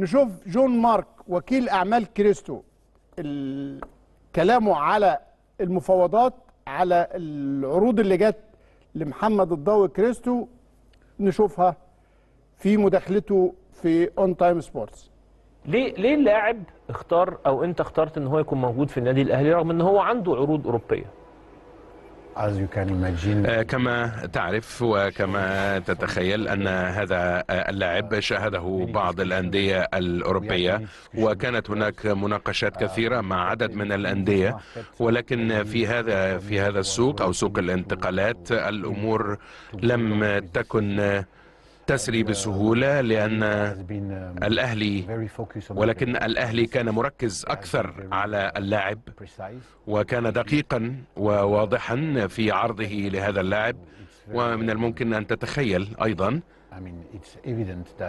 نشوف جون مارك وكيل اعمال كريستو كلامه على المفاوضات على العروض اللي جت لمحمد الضوء كريستو نشوفها في مداخلته في اون تايم سبورتس ليه ليه اللاعب اختار او انت اخترت ان هو يكون موجود في النادي الاهلي رغم ان هو عنده عروض اوروبيه آه، كما تعرف وكما تتخيل أن هذا اللاعب شاهده بعض الأندية الأوروبية وكانت هناك مناقشات كثيرة مع عدد من الأندية ولكن في هذا في هذا السوق أو سوق الانتقالات الأمور لم تكن تسري بسهولة لأن الأهلي ولكن الأهلي كان مركز أكثر على اللاعب وكان دقيقا وواضحا في عرضه لهذا اللاعب ومن الممكن أن تتخيل أيضا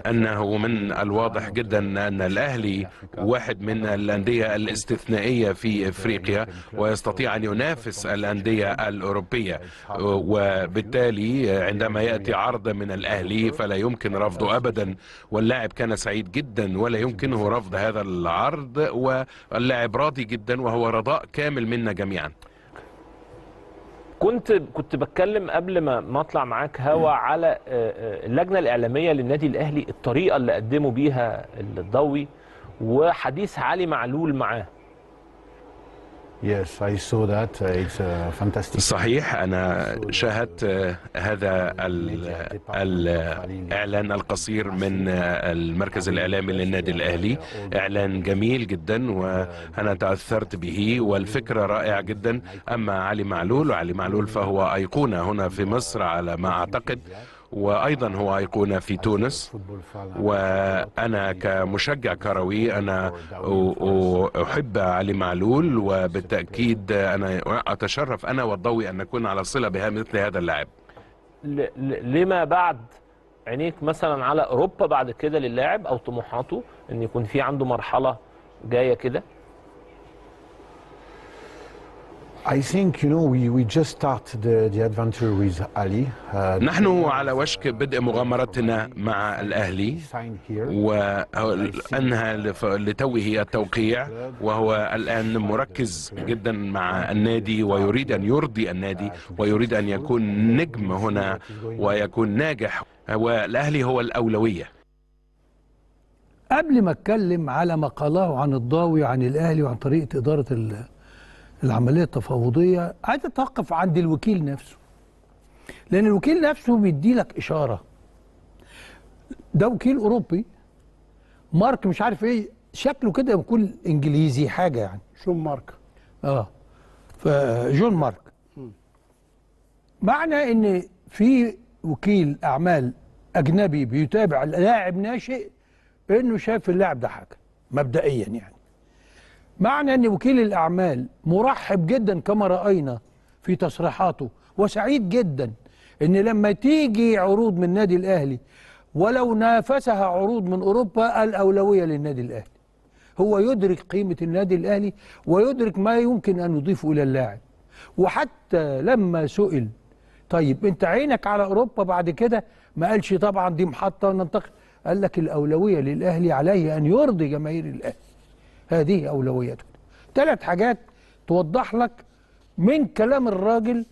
أنه من الواضح جدا أن الأهلي واحد من الأندية الاستثنائية في إفريقيا ويستطيع أن ينافس الأندية الأوروبية وبالتالي عندما يأتي عرض من الأهلي فلا يمكن رفضه أبدا واللاعب كان سعيد جدا ولا يمكنه رفض هذا العرض واللاعب راضي جدا وهو رضاء كامل منا جميعا كنت كنت بتكلم قبل ما ما اطلع معاك هوا على آه، آه، اللجنه الاعلاميه للنادي الاهلي الطريقه اللي قدموا بيها الضوي وحديث علي معلول معاه Uh, صحيح أنا شاهدت آه، هذا الإعلان القصير من آه، المركز الإعلامي للنادي الأهلي إعلان جميل جدا وأنا تأثرت به والفكرة رائعة جدا أما علي معلول وعلي معلول فهو أيقونة هنا في مصر على ما أعتقد وايضا هو ايقونه في تونس وانا كمشجع كروي انا احب علي معلول وبالتاكيد انا اتشرف انا والضوي ان نكون على صله بمثل هذا اللاعب لما بعد عينيك مثلا على اوروبا بعد كده للاعب او طموحاته ان يكون في عنده مرحله جايه كده I think you know we we just started the, the adventure with Ali. Uh, نحن على وشك بدء مغامرتنا مع الأهلي وأنهى لتوه التوقيع وهو الآن مركز جدا مع النادي ويريد أن يرضي النادي ويريد أن يكون نجم هنا ويكون ناجح والأهلي هو الأولوية. قبل ما اتكلم على ما قاله عن الضاوي وعن الاهلي وعن طريقه اداره العمليه التفاوضيه عايز تتوقف عند الوكيل نفسه لان الوكيل نفسه بيدي لك اشاره ده وكيل اوروبي مارك مش عارف ايه شكله كده بيكون انجليزي حاجه يعني شون مارك اه فجون مارك معنى ان في وكيل اعمال اجنبي بيتابع لاعب ناشئ انه شاف اللاعب ده حاجه مبدئيا يعني معنى أن وكيل الأعمال مرحب جدا كما رأينا في تصريحاته وسعيد جدا أن لما تيجي عروض من النادي الأهلي ولو نافسها عروض من أوروبا الأولوية للنادي الأهلي هو يدرك قيمة النادي الأهلي ويدرك ما يمكن أن يضيفه إلى اللاعب وحتى لما سئل طيب أنت عينك على أوروبا بعد كده ما قالش طبعا دي محطة ننتقل قال لك الأولوية للأهلي عليه أن يرضي جماهير الأهلي هذه اولويته ثلاث حاجات توضح لك من كلام الراجل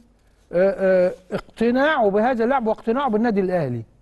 آه، آه، اقتناعه بهذا اللعب واقتناعه بالنادي الأهلي